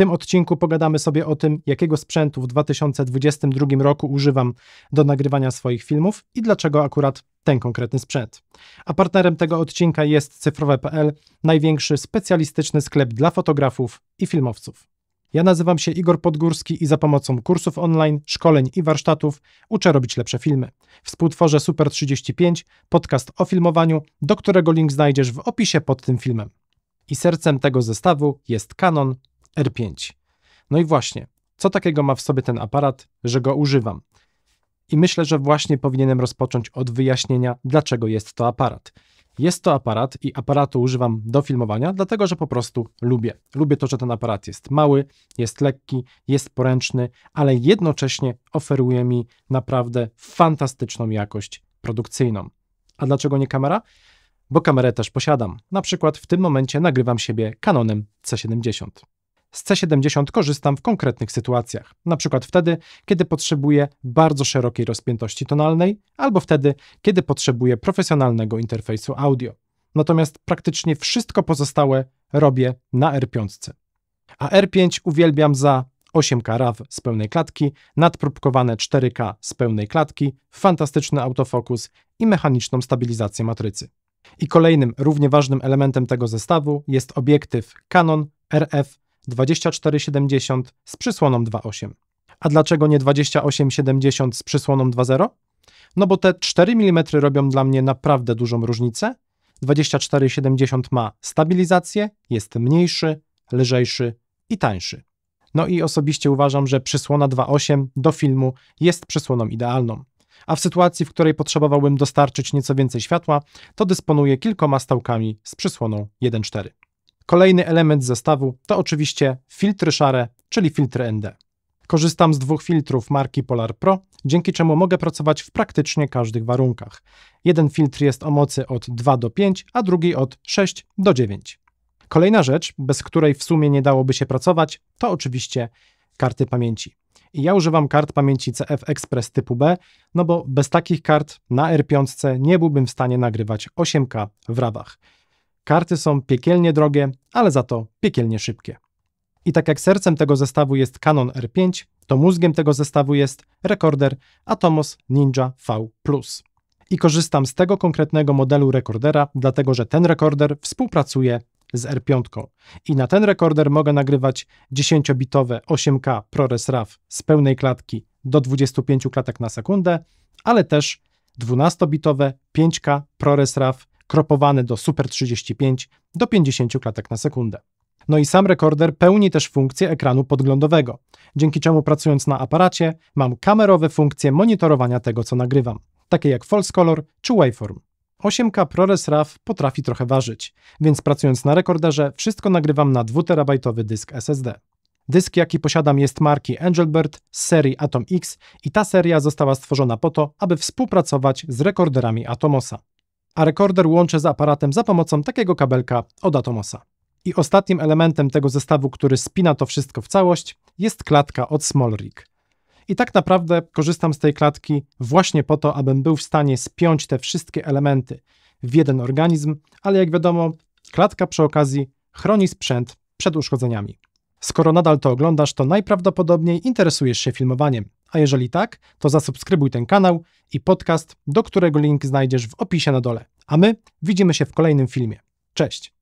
tym odcinku pogadamy sobie o tym, jakiego sprzętu w 2022 roku używam do nagrywania swoich filmów i dlaczego akurat ten konkretny sprzęt. A partnerem tego odcinka jest cyfrowe.pl, największy specjalistyczny sklep dla fotografów i filmowców. Ja nazywam się Igor Podgórski i za pomocą kursów online, szkoleń i warsztatów uczę robić lepsze filmy. Współtworzę Super 35, podcast o filmowaniu, do którego link znajdziesz w opisie pod tym filmem. I sercem tego zestawu jest Canon R5. No i właśnie, co takiego ma w sobie ten aparat, że go używam? I myślę, że właśnie powinienem rozpocząć od wyjaśnienia, dlaczego jest to aparat. Jest to aparat i aparatu używam do filmowania, dlatego że po prostu lubię. Lubię to, że ten aparat jest mały, jest lekki, jest poręczny, ale jednocześnie oferuje mi naprawdę fantastyczną jakość produkcyjną. A dlaczego nie kamera? Bo kamerę też posiadam. Na przykład w tym momencie nagrywam siebie Canonem C70. Z C70 korzystam w konkretnych sytuacjach, na przykład wtedy, kiedy potrzebuję bardzo szerokiej rozpiętości tonalnej, albo wtedy, kiedy potrzebuję profesjonalnego interfejsu audio. Natomiast praktycznie wszystko pozostałe robię na R5. A R5 uwielbiam za 8K RAW z pełnej klatki, nadpróbkowane 4K z pełnej klatki, fantastyczny autofokus i mechaniczną stabilizację matrycy. I kolejnym równie ważnym elementem tego zestawu jest obiektyw Canon RF 24,70 z przysłoną 2,8. A dlaczego nie 28,70 z przysłoną 2,0? No bo te 4 mm robią dla mnie naprawdę dużą różnicę. 24,70 ma stabilizację, jest mniejszy, lżejszy i tańszy. No i osobiście uważam, że przysłona 2.8 do filmu jest przysłoną idealną. A w sytuacji, w której potrzebowałbym dostarczyć nieco więcej światła, to dysponuję kilkoma stałkami z przysłoną 1.4. Kolejny element zestawu to oczywiście filtry szare, czyli filtry ND. Korzystam z dwóch filtrów marki Polar Pro, dzięki czemu mogę pracować w praktycznie każdych warunkach. Jeden filtr jest o mocy od 2 do 5, a drugi od 6 do 9. Kolejna rzecz, bez której w sumie nie dałoby się pracować, to oczywiście karty pamięci. I ja używam kart pamięci CF Express typu B, no bo bez takich kart na R5 nie byłbym w stanie nagrywać 8K w rawach. Karty są piekielnie drogie, ale za to piekielnie szybkie. I tak jak sercem tego zestawu jest Canon R5, to mózgiem tego zestawu jest rekorder Atomos Ninja V+. I korzystam z tego konkretnego modelu rekordera, dlatego że ten rekorder współpracuje z R5. I na ten rekorder mogę nagrywać 10-bitowe 8K ProRes RAW z pełnej klatki do 25 klatek na sekundę, ale też 12-bitowe 5K ProRes RAW Kropowany do Super 35 do 50 klatek na sekundę. No i sam rekorder pełni też funkcję ekranu podglądowego, dzięki czemu pracując na aparacie mam kamerowe funkcje monitorowania tego, co nagrywam, takie jak false color czy waveform. 8K ProRes RAW potrafi trochę ważyć, więc pracując na rekorderze wszystko nagrywam na 2TB dysk SSD. Dysk, jaki posiadam, jest marki Angelbert z serii Atom X i ta seria została stworzona po to, aby współpracować z rekorderami Atomosa a rekorder łączę z aparatem za pomocą takiego kabelka od Atomosa. I ostatnim elementem tego zestawu, który spina to wszystko w całość, jest klatka od Smallrig. I tak naprawdę korzystam z tej klatki właśnie po to, abym był w stanie spiąć te wszystkie elementy w jeden organizm, ale jak wiadomo, klatka przy okazji chroni sprzęt przed uszkodzeniami. Skoro nadal to oglądasz, to najprawdopodobniej interesujesz się filmowaniem. A jeżeli tak, to zasubskrybuj ten kanał i podcast, do którego link znajdziesz w opisie na dole. A my widzimy się w kolejnym filmie. Cześć!